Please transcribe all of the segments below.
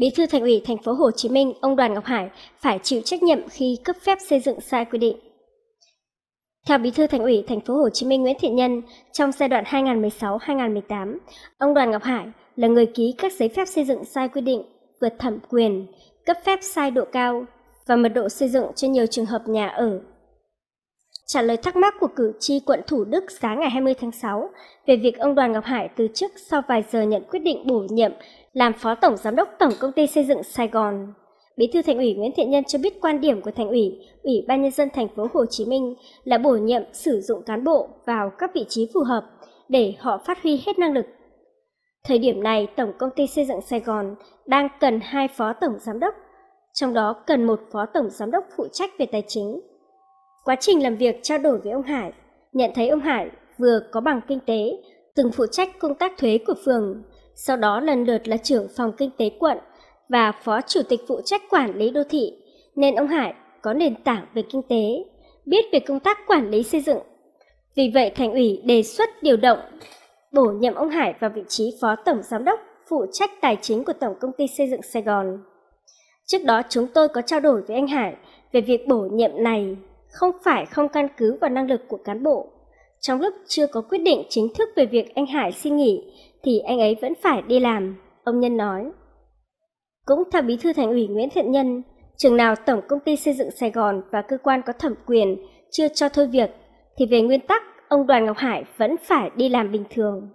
Bí thư Thành ủy thành phố Hồ Chí Minh, ông Đoàn Ngọc Hải phải chịu trách nhiệm khi cấp phép xây dựng sai quy định. Theo Bí thư Thành ủy thành phố Hồ Chí Minh Nguyễn Thiện Nhân, trong giai đoạn 2016-2018, ông Đoàn Ngọc Hải là người ký các giấy phép xây dựng sai quy định, vượt thẩm quyền, cấp phép sai độ cao và mật độ xây dựng cho nhiều trường hợp nhà ở. Trả lời thắc mắc của cử tri quận Thủ Đức sáng ngày 20 tháng 6 về việc ông Đoàn Ngọc Hải từ chức sau vài giờ nhận quyết định bổ nhiệm làm phó tổng giám đốc Tổng công ty xây dựng Sài Gòn. Bí thư Thành ủy Nguyễn Thiện Nhân cho biết quan điểm của Thành ủy, Ủy ban nhân dân thành phố Hồ Chí Minh là bổ nhiệm sử dụng cán bộ vào các vị trí phù hợp để họ phát huy hết năng lực. Thời điểm này, Tổng công ty xây dựng Sài Gòn đang cần hai phó tổng giám đốc, trong đó cần một phó tổng giám đốc phụ trách về tài chính. Quá trình làm việc trao đổi với ông Hải, nhận thấy ông Hải vừa có bằng kinh tế, từng phụ trách công tác thuế của phường sau đó lần lượt là trưởng phòng kinh tế quận và phó chủ tịch phụ trách quản lý đô thị, nên ông Hải có nền tảng về kinh tế, biết về công tác quản lý xây dựng. Vì vậy, thành ủy đề xuất điều động bổ nhiệm ông Hải vào vị trí phó tổng giám đốc phụ trách tài chính của Tổng công ty xây dựng Sài Gòn. Trước đó chúng tôi có trao đổi với anh Hải về việc bổ nhiệm này không phải không căn cứ vào năng lực của cán bộ. Trong lúc chưa có quyết định chính thức về việc anh Hải xin nghỉ thì anh ấy vẫn phải đi làm, ông Nhân nói. Cũng theo bí thư thành ủy Nguyễn Thiện Nhân, trường nào Tổng Công ty Xây dựng Sài Gòn và cơ quan có thẩm quyền chưa cho thôi việc, thì về nguyên tắc ông Đoàn Ngọc Hải vẫn phải đi làm bình thường.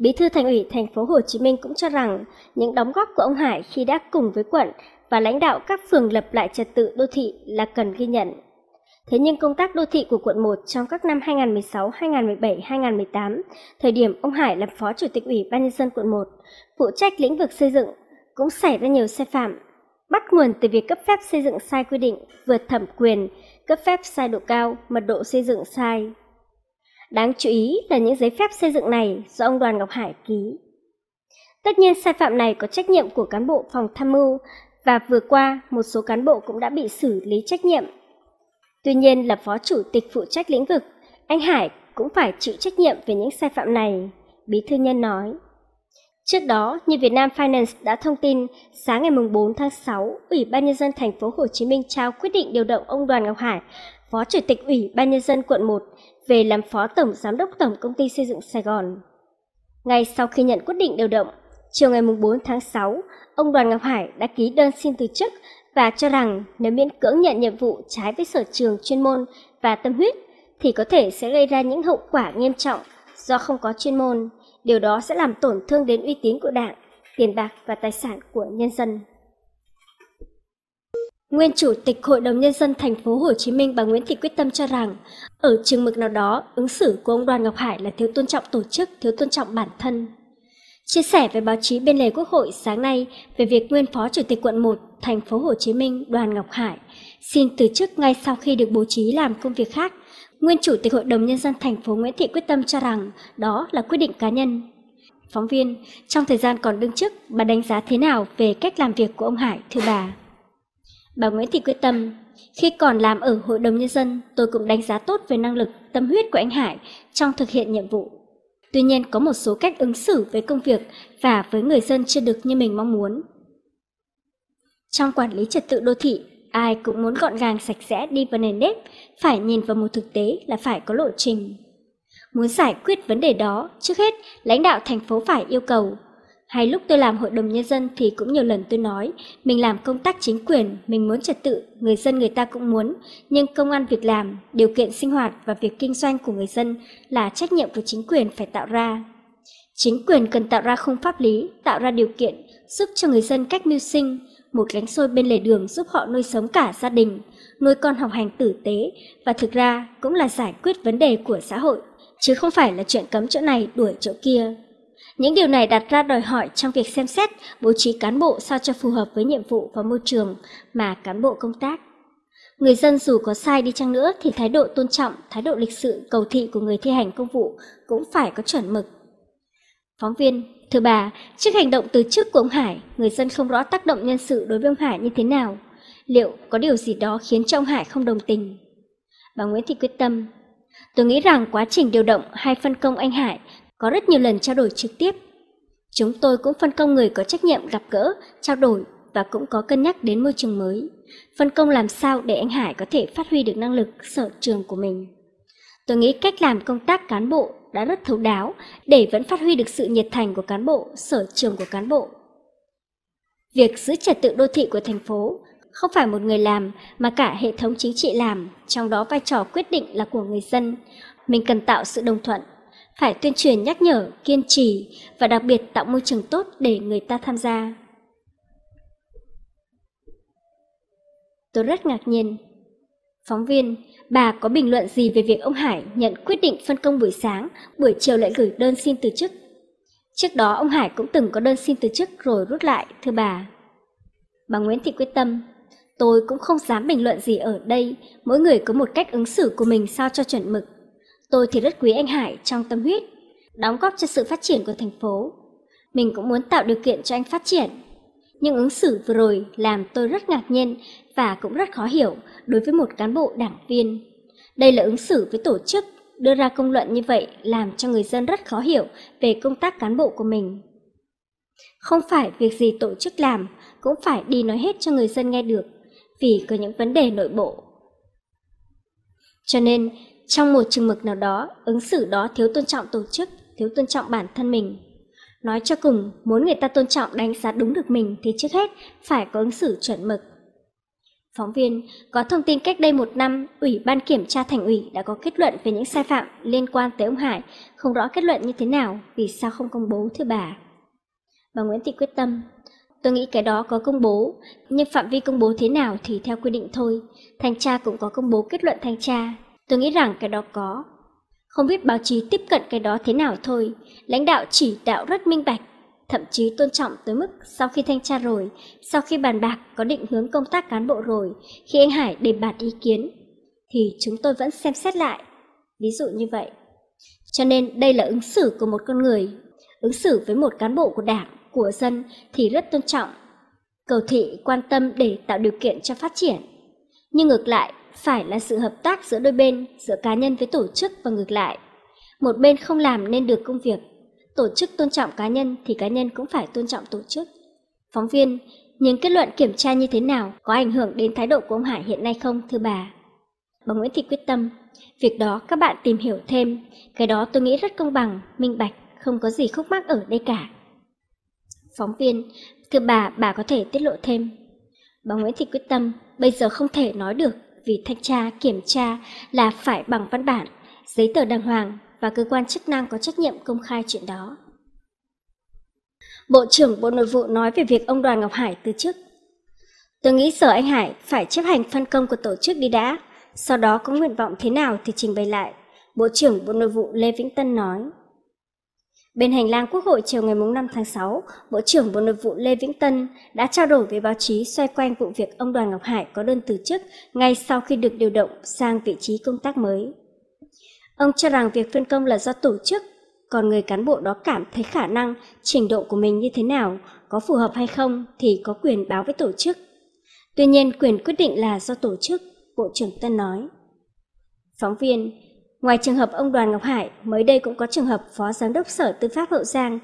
Bí thư thành ủy thành phố Hồ Chí Minh cũng cho rằng những đóng góp của ông Hải khi đã cùng với quận và lãnh đạo các phường lập lại trật tự đô thị là cần ghi nhận. Thế nhưng công tác đô thị của quận 1 trong các năm 2016, 2017, 2018, thời điểm ông Hải làm phó chủ tịch Ủy ban nhân dân quận 1, phụ trách lĩnh vực xây dựng, cũng xảy ra nhiều sai phạm, bắt nguồn từ việc cấp phép xây dựng sai quy định, vượt thẩm quyền, cấp phép sai độ cao, mật độ xây dựng sai. Đáng chú ý là những giấy phép xây dựng này do ông Đoàn Ngọc Hải ký. Tất nhiên sai phạm này có trách nhiệm của cán bộ phòng tham mưu và vừa qua một số cán bộ cũng đã bị xử lý trách nhiệm Tuy nhiên là phó chủ tịch phụ trách lĩnh vực, anh Hải cũng phải chịu trách nhiệm về những sai phạm này, bí thư nhân nói. Trước đó, như Việt Nam Finance đã thông tin, sáng ngày 4 tháng 6, Ủy ban nhân dân thành phố Hồ Chí Minh trao quyết định điều động ông Đoàn Ngọc Hải, Phó Chủ tịch Ủy ban nhân dân quận 1 về làm Phó Tổng giám đốc Tổng công ty xây dựng Sài Gòn. Ngay sau khi nhận quyết định điều động, chiều ngày 4 tháng 6, ông Đoàn Ngọc Hải đã ký đơn xin từ chức và cho rằng nếu miễn cưỡng nhận nhiệm vụ trái với sở trường chuyên môn và tâm huyết thì có thể sẽ gây ra những hậu quả nghiêm trọng do không có chuyên môn. Điều đó sẽ làm tổn thương đến uy tín của đảng, tiền bạc và tài sản của nhân dân. Nguyên chủ tịch Hội đồng nhân dân thành phố Hồ Chí Minh bà Nguyễn Thị Quyết Tâm cho rằng, ở trường mực nào đó, ứng xử của ông Đoàn Ngọc Hải là thiếu tôn trọng tổ chức, thiếu tôn trọng bản thân. Chia sẻ với báo chí bên lề Quốc hội sáng nay về việc nguyên Phó Chủ tịch quận 1 thành phố Hồ Chí Minh Đoàn Ngọc Hải xin từ chức ngay sau khi được bố trí làm công việc khác, nguyên Chủ tịch Hội đồng nhân dân thành phố Nguyễn Thị Quyết Tâm cho rằng đó là quyết định cá nhân. Phóng viên, trong thời gian còn đương chức, bà đánh giá thế nào về cách làm việc của ông Hải thưa bà? Bà Nguyễn Thị Quyết Tâm, khi còn làm ở Hội đồng nhân dân, tôi cũng đánh giá tốt về năng lực, tâm huyết của anh Hải trong thực hiện nhiệm vụ Tuy nhiên có một số cách ứng xử với công việc và với người dân chưa được như mình mong muốn. Trong quản lý trật tự đô thị, ai cũng muốn gọn gàng sạch sẽ đi vào nền nếp, phải nhìn vào một thực tế là phải có lộ trình. Muốn giải quyết vấn đề đó, trước hết, lãnh đạo thành phố phải yêu cầu hay lúc tôi làm hội đồng nhân dân thì cũng nhiều lần tôi nói, mình làm công tác chính quyền, mình muốn trật tự, người dân người ta cũng muốn, nhưng công an việc làm, điều kiện sinh hoạt và việc kinh doanh của người dân là trách nhiệm của chính quyền phải tạo ra. Chính quyền cần tạo ra khung pháp lý, tạo ra điều kiện, giúp cho người dân cách mưu sinh, một gánh xôi bên lề đường giúp họ nuôi sống cả gia đình, nuôi con học hành tử tế và thực ra cũng là giải quyết vấn đề của xã hội, chứ không phải là chuyện cấm chỗ này đuổi chỗ kia. Những điều này đặt ra đòi hỏi trong việc xem xét, bố trí cán bộ sao cho phù hợp với nhiệm vụ và môi trường mà cán bộ công tác. Người dân dù có sai đi chăng nữa thì thái độ tôn trọng, thái độ lịch sự, cầu thị của người thi hành công vụ cũng phải có chuẩn mực. Phóng viên, thưa bà, trước hành động từ chức của ông Hải, người dân không rõ tác động nhân sự đối với ông Hải như thế nào. Liệu có điều gì đó khiến cho ông Hải không đồng tình? Bà Nguyễn Thị quyết tâm, Tôi nghĩ rằng quá trình điều động hay phân công anh Hải có rất nhiều lần trao đổi trực tiếp. Chúng tôi cũng phân công người có trách nhiệm gặp gỡ, trao đổi và cũng có cân nhắc đến môi trường mới, phân công làm sao để anh Hải có thể phát huy được năng lực sở trường của mình. Tôi nghĩ cách làm công tác cán bộ đã rất thấu đáo để vẫn phát huy được sự nhiệt thành của cán bộ, sở trường của cán bộ. Việc giữ trật tự đô thị của thành phố không phải một người làm mà cả hệ thống chính trị làm, trong đó vai trò quyết định là của người dân. Mình cần tạo sự đồng thuận, phải tuyên truyền nhắc nhở, kiên trì và đặc biệt tạo môi trường tốt để người ta tham gia. Tôi rất ngạc nhiên. Phóng viên, bà có bình luận gì về việc ông Hải nhận quyết định phân công buổi sáng, buổi chiều lại gửi đơn xin từ chức? Trước đó ông Hải cũng từng có đơn xin từ chức rồi rút lại, thưa bà. Bà Nguyễn Thị quyết tâm, tôi cũng không dám bình luận gì ở đây, mỗi người có một cách ứng xử của mình sao cho chuẩn mực. Tôi thì rất quý anh Hải trong tâm huyết, đóng góp cho sự phát triển của thành phố. Mình cũng muốn tạo điều kiện cho anh phát triển. Nhưng ứng xử vừa rồi làm tôi rất ngạc nhiên và cũng rất khó hiểu đối với một cán bộ đảng viên. Đây là ứng xử với tổ chức, đưa ra công luận như vậy làm cho người dân rất khó hiểu về công tác cán bộ của mình. Không phải việc gì tổ chức làm cũng phải đi nói hết cho người dân nghe được, vì có những vấn đề nội bộ. Cho nên, trong một chừng mực nào đó ứng xử đó thiếu tôn trọng tổ chức thiếu tôn trọng bản thân mình nói cho cùng muốn người ta tôn trọng đánh giá đúng được mình thì trước hết phải có ứng xử chuẩn mực phóng viên có thông tin cách đây một năm ủy ban kiểm tra thành ủy đã có kết luận về những sai phạm liên quan tới ông hải không rõ kết luận như thế nào vì sao không công bố thưa bà bà nguyễn thị quyết tâm tôi nghĩ cái đó có công bố nhưng phạm vi công bố thế nào thì theo quy định thôi thanh tra cũng có công bố kết luận thanh tra Tôi nghĩ rằng cái đó có. Không biết báo chí tiếp cận cái đó thế nào thôi, lãnh đạo chỉ đạo rất minh bạch, thậm chí tôn trọng tới mức sau khi thanh tra rồi, sau khi bàn bạc có định hướng công tác cán bộ rồi, khi anh Hải đề bạt ý kiến, thì chúng tôi vẫn xem xét lại. Ví dụ như vậy. Cho nên đây là ứng xử của một con người, ứng xử với một cán bộ của đảng, của dân thì rất tôn trọng. Cầu thị quan tâm để tạo điều kiện cho phát triển. Nhưng ngược lại, phải là sự hợp tác giữa đôi bên, giữa cá nhân với tổ chức và ngược lại. Một bên không làm nên được công việc, tổ chức tôn trọng cá nhân thì cá nhân cũng phải tôn trọng tổ chức. Phóng viên, những kết luận kiểm tra như thế nào có ảnh hưởng đến thái độ của ông Hải hiện nay không, thưa bà? Bà Nguyễn Thị quyết tâm, việc đó các bạn tìm hiểu thêm, cái đó tôi nghĩ rất công bằng, minh bạch, không có gì khúc mắc ở đây cả. Phóng viên, thưa bà, bà có thể tiết lộ thêm. Bà Nguyễn Thị quyết tâm, bây giờ không thể nói được, vì thanh tra kiểm tra là phải bằng văn bản, giấy tờ đàng hoàng và cơ quan chức năng có trách nhiệm công khai chuyện đó. Bộ trưởng Bộ Nội vụ nói về việc ông Đoàn Ngọc Hải từ chức. Tôi nghĩ sở anh Hải phải chấp hành phân công của tổ chức đi đã, sau đó có nguyện vọng thế nào thì trình bày lại. Bộ trưởng Bộ Nội vụ Lê Vĩnh Tân nói. Bên hành lang Quốc hội chiều ngày 5 tháng 6, Bộ trưởng Bộ Nội vụ Lê Vĩnh Tân đã trao đổi với báo chí xoay quanh vụ việc ông Đoàn Ngọc Hải có đơn từ chức ngay sau khi được điều động sang vị trí công tác mới. Ông cho rằng việc phân công là do tổ chức, còn người cán bộ đó cảm thấy khả năng, trình độ của mình như thế nào, có phù hợp hay không thì có quyền báo với tổ chức. Tuy nhiên, quyền quyết định là do tổ chức, Bộ trưởng Tân nói. Phóng viên, Ngoài trường hợp ông Đoàn Ngọc Hải, mới đây cũng có trường hợp Phó Giám đốc Sở Tư pháp Hậu Giang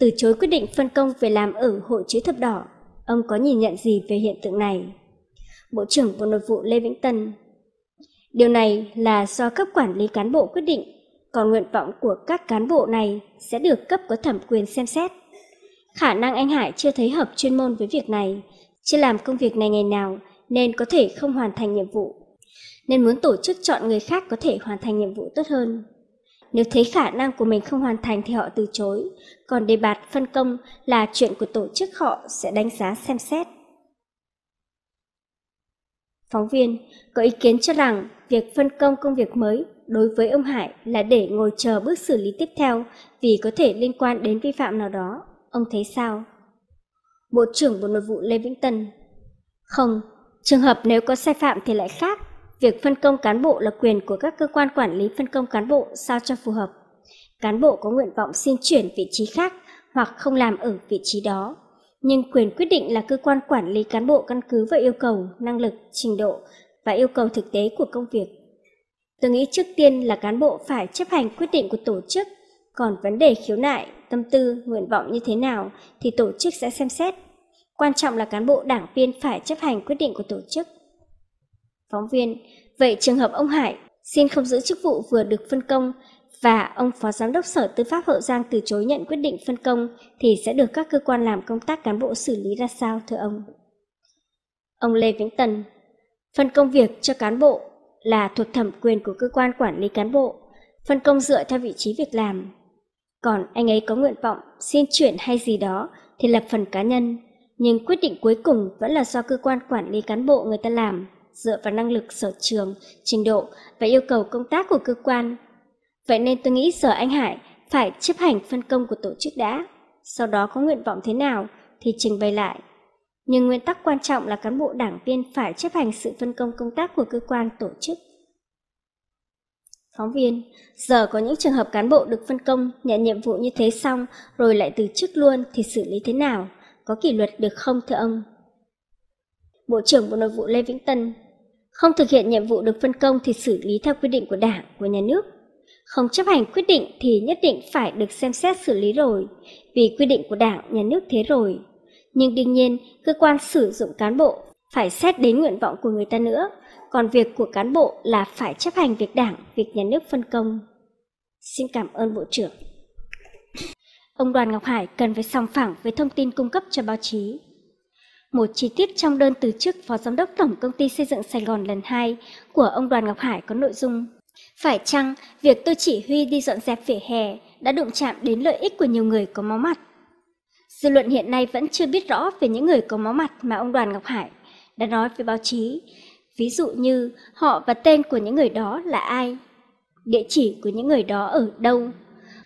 từ chối quyết định phân công về làm ở Hội chữ thập đỏ. Ông có nhìn nhận gì về hiện tượng này? Bộ trưởng Bộ Nội vụ Lê Vĩnh Tân Điều này là do cấp quản lý cán bộ quyết định, còn nguyện vọng của các cán bộ này sẽ được cấp có thẩm quyền xem xét. Khả năng anh Hải chưa thấy hợp chuyên môn với việc này, chưa làm công việc này ngày nào nên có thể không hoàn thành nhiệm vụ nên muốn tổ chức chọn người khác có thể hoàn thành nhiệm vụ tốt hơn. Nếu thấy khả năng của mình không hoàn thành thì họ từ chối, còn đề bạt phân công là chuyện của tổ chức họ sẽ đánh giá xem xét. Phóng viên có ý kiến cho rằng việc phân công công việc mới đối với ông Hải là để ngồi chờ bước xử lý tiếp theo vì có thể liên quan đến vi phạm nào đó. Ông thấy sao? Bộ trưởng Bộ Nội vụ Lê Vĩnh Tân Không, trường hợp nếu có sai phạm thì lại khác. Việc phân công cán bộ là quyền của các cơ quan quản lý phân công cán bộ sao cho phù hợp. Cán bộ có nguyện vọng xin chuyển vị trí khác hoặc không làm ở vị trí đó. Nhưng quyền quyết định là cơ quan quản lý cán bộ căn cứ vào yêu cầu, năng lực, trình độ và yêu cầu thực tế của công việc. Tôi nghĩ trước tiên là cán bộ phải chấp hành quyết định của tổ chức, còn vấn đề khiếu nại, tâm tư, nguyện vọng như thế nào thì tổ chức sẽ xem xét. Quan trọng là cán bộ đảng viên phải chấp hành quyết định của tổ chức. Phóng viên, vậy trường hợp ông Hải xin không giữ chức vụ vừa được phân công và ông Phó Giám đốc Sở Tư pháp Hậu Giang từ chối nhận quyết định phân công thì sẽ được các cơ quan làm công tác cán bộ xử lý ra sao thưa ông? Ông Lê Vĩnh Tần, phân công việc cho cán bộ là thuộc thẩm quyền của cơ quan quản lý cán bộ, phân công dựa theo vị trí việc làm. Còn anh ấy có nguyện vọng xin chuyển hay gì đó thì là phần cá nhân, nhưng quyết định cuối cùng vẫn là do cơ quan quản lý cán bộ người ta làm dựa vào năng lực sở trường, trình độ và yêu cầu công tác của cơ quan. Vậy nên tôi nghĩ Sở Anh Hải phải chấp hành phân công của tổ chức đã, sau đó có nguyện vọng thế nào thì trình bày lại. Nhưng nguyên tắc quan trọng là cán bộ đảng viên phải chấp hành sự phân công công tác của cơ quan tổ chức. Phóng viên, giờ có những trường hợp cán bộ được phân công, nhận nhiệm vụ như thế xong rồi lại từ chức luôn thì xử lý thế nào? Có kỷ luật được không thưa ông? Bộ trưởng Bộ Nội vụ Lê Vĩnh Tân không thực hiện nhiệm vụ được phân công thì xử lý theo quy định của Đảng, của nhà nước. Không chấp hành quyết định thì nhất định phải được xem xét xử lý rồi, vì quy định của Đảng, nhà nước thế rồi. Nhưng đương nhiên, cơ quan sử dụng cán bộ phải xét đến nguyện vọng của người ta nữa, còn việc của cán bộ là phải chấp hành việc Đảng, việc nhà nước phân công. Xin cảm ơn Bộ trưởng. Ông Đoàn Ngọc Hải cần phải song phẳng với thông tin cung cấp cho báo chí. Một chi tiết trong đơn từ chức Phó Giám đốc Tổng Công ty Xây dựng Sài Gòn lần 2 của ông Đoàn Ngọc Hải có nội dung Phải chăng việc tôi chỉ huy đi dọn dẹp vỉa hè đã đụng chạm đến lợi ích của nhiều người có máu mặt? Dư luận hiện nay vẫn chưa biết rõ về những người có máu mặt mà ông Đoàn Ngọc Hải đã nói với báo chí. Ví dụ như họ và tên của những người đó là ai, địa chỉ của những người đó ở đâu,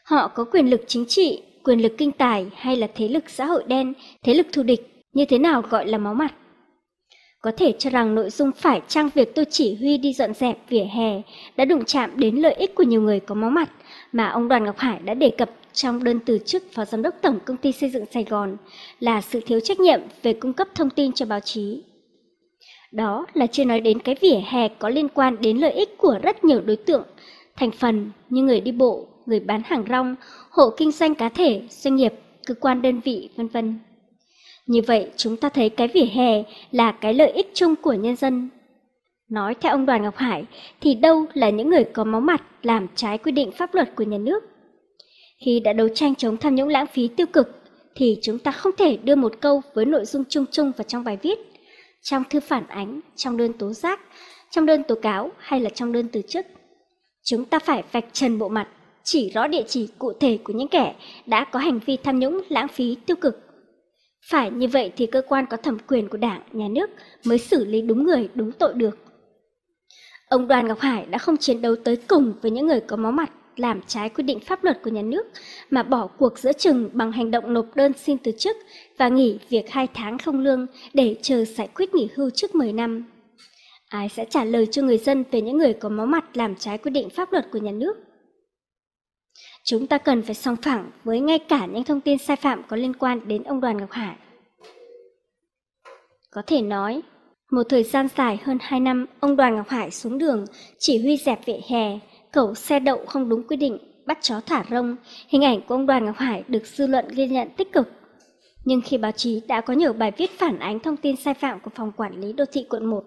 họ có quyền lực chính trị, quyền lực kinh tài hay là thế lực xã hội đen, thế lực thù địch như thế nào gọi là máu mặt? Có thể cho rằng nội dung phải trang việc tôi chỉ huy đi dọn dẹp vỉa hè đã đụng chạm đến lợi ích của nhiều người có máu mặt mà ông Đoàn Ngọc Hải đã đề cập trong đơn từ chức Phó Giám đốc Tổng Công ty Xây dựng Sài Gòn là sự thiếu trách nhiệm về cung cấp thông tin cho báo chí. Đó là chưa nói đến cái vỉa hè có liên quan đến lợi ích của rất nhiều đối tượng, thành phần như người đi bộ, người bán hàng rong, hộ kinh doanh cá thể, doanh nghiệp, cơ quan đơn vị, vân vân. Như vậy chúng ta thấy cái vỉa hè là cái lợi ích chung của nhân dân. Nói theo ông Đoàn Ngọc Hải thì đâu là những người có máu mặt làm trái quy định pháp luật của nhà nước. Khi đã đấu tranh chống tham nhũng lãng phí tiêu cực thì chúng ta không thể đưa một câu với nội dung chung chung vào trong bài viết, trong thư phản ánh, trong đơn tố giác, trong đơn tố cáo hay là trong đơn từ chức. Chúng ta phải vạch trần bộ mặt, chỉ rõ địa chỉ cụ thể của những kẻ đã có hành vi tham nhũng lãng phí tiêu cực phải như vậy thì cơ quan có thẩm quyền của Đảng, Nhà nước mới xử lý đúng người, đúng tội được. Ông Đoàn Ngọc Hải đã không chiến đấu tới cùng với những người có máu mặt làm trái quy định pháp luật của nhà nước mà bỏ cuộc giữa chừng bằng hành động nộp đơn xin từ chức và nghỉ việc hai tháng không lương để chờ giải quyết nghỉ hưu trước 10 năm. Ai sẽ trả lời cho người dân về những người có máu mặt làm trái quy định pháp luật của nhà nước? Chúng ta cần phải song phẳng với ngay cả những thông tin sai phạm có liên quan đến ông Đoàn Ngọc Hải. Có thể nói, một thời gian dài hơn 2 năm, ông Đoàn Ngọc Hải xuống đường, chỉ huy dẹp vệ hè, cẩu xe đậu không đúng quy định, bắt chó thả rông. Hình ảnh của ông Đoàn Ngọc Hải được dư luận ghi nhận tích cực. Nhưng khi báo chí đã có nhiều bài viết phản ánh thông tin sai phạm của phòng quản lý đô thị quận 1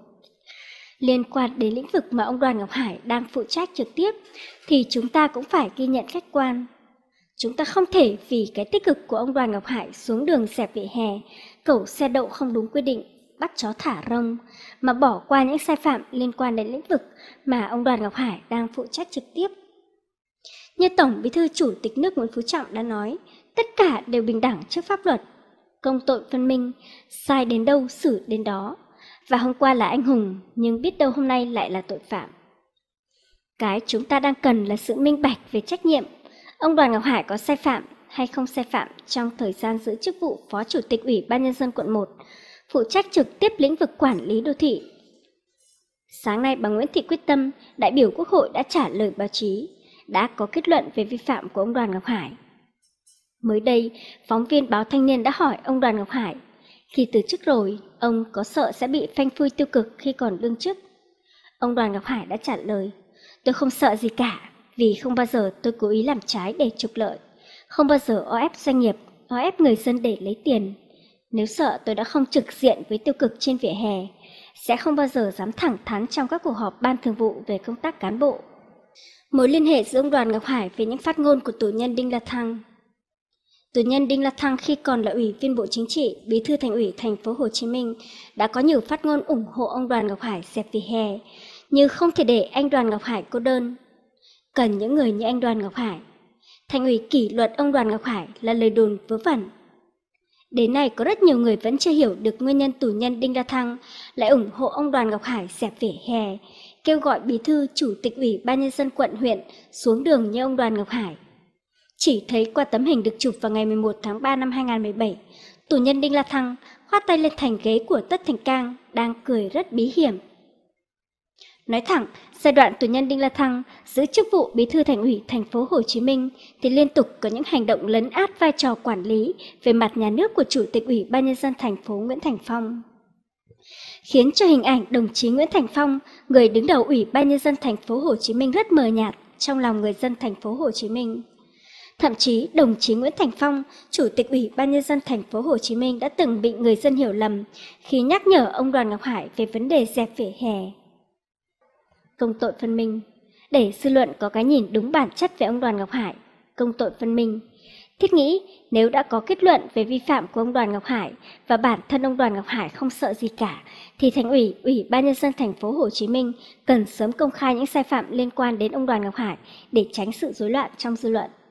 liên quan đến lĩnh vực mà ông Đoàn Ngọc Hải đang phụ trách trực tiếp thì chúng ta cũng phải ghi nhận khách quan. Chúng ta không thể vì cái tích cực của ông Đoàn Ngọc Hải xuống đường dẹp vỉa hè, cẩu xe đậu không đúng quy định, bắt chó thả rông mà bỏ qua những sai phạm liên quan đến lĩnh vực mà ông Đoàn Ngọc Hải đang phụ trách trực tiếp. Như Tổng Bí thư Chủ tịch nước Nguyễn Phú Trọng đã nói, tất cả đều bình đẳng trước pháp luật, công tội phân minh, sai đến đâu xử đến đó, và hôm qua là anh hùng nhưng biết đâu hôm nay lại là tội phạm. Cái chúng ta đang cần là sự minh bạch về trách nhiệm. Ông Đoàn Ngọc Hải có sai phạm hay không sai phạm trong thời gian giữ chức vụ Phó Chủ tịch Ủy ban Nhân dân quận 1, phụ trách trực tiếp lĩnh vực quản lý đô thị. Sáng nay bà Nguyễn Thị Quyết Tâm, đại biểu Quốc hội đã trả lời báo chí, đã có kết luận về vi phạm của ông Đoàn Ngọc Hải. Mới đây, phóng viên báo Thanh niên đã hỏi ông Đoàn Ngọc Hải khi từ chức rồi, ông có sợ sẽ bị phanh phui tiêu cực khi còn đương chức? Ông Đoàn Ngọc Hải đã trả lời, tôi không sợ gì cả, vì không bao giờ tôi cố ý làm trái để trục lợi, không bao giờ o ép doanh nghiệp, o ép người dân để lấy tiền. Nếu sợ tôi đã không trực diện với tiêu cực trên vỉa hè, sẽ không bao giờ dám thẳng thắn trong các cuộc họp ban thường vụ về công tác cán bộ. Mối liên hệ giữa ông Đoàn Ngọc Hải với những phát ngôn của tù nhân Đinh La Thăng Tù nhân Đinh La Thăng khi còn là ủy viên Bộ Chính trị, Bí thư Thành ủy Thành phố Hồ Chí Minh đã có nhiều phát ngôn ủng hộ ông Đoàn Ngọc Hải dẹp vỉa hè, như không thể để anh Đoàn Ngọc Hải cô đơn. Cần những người như anh Đoàn Ngọc Hải. Thành ủy kỷ luật ông Đoàn Ngọc Hải là lời đồn vớ vẩn. Đến nay có rất nhiều người vẫn chưa hiểu được nguyên nhân tù nhân Đinh La Thăng lại ủng hộ ông Đoàn Ngọc Hải dẹp vỉa hè, kêu gọi bí thư chủ tịch ủy ban nhân dân quận huyện xuống đường như ông Đoàn Ngọc Hải chỉ thấy qua tấm hình được chụp vào ngày 11 tháng 3 năm 2017, tù nhân Đinh La Thăng khoát tay lên thành ghế của Tất Thành Cang đang cười rất bí hiểm. Nói thẳng, giai đoạn tù nhân Đinh La Thăng giữ chức vụ bí thư thành ủy thành phố Hồ Chí Minh thì liên tục có những hành động lấn át vai trò quản lý về mặt nhà nước của Chủ tịch Ủy ban Nhân dân thành phố Nguyễn Thành Phong. Khiến cho hình ảnh đồng chí Nguyễn Thành Phong, người đứng đầu Ủy ban Nhân dân thành phố Hồ Chí Minh rất mờ nhạt trong lòng người dân thành phố Hồ Chí Minh. Thậm chí, đồng chí Nguyễn Thành Phong, Chủ tịch Ủy ban nhân dân thành phố Hồ Chí Minh đã từng bị người dân hiểu lầm khi nhắc nhở ông Đoàn Ngọc Hải về vấn đề dẹp vỉa hè. Công tội phân minh Để dư luận có cái nhìn đúng bản chất về ông Đoàn Ngọc Hải, công tội phân minh. Thiết nghĩ, nếu đã có kết luận về vi phạm của ông Đoàn Ngọc Hải và bản thân ông Đoàn Ngọc Hải không sợ gì cả, thì Thành ủy, Ủy ban nhân dân thành phố Hồ Chí Minh cần sớm công khai những sai phạm liên quan đến ông Đoàn Ngọc Hải để tránh sự rối loạn trong dư luận.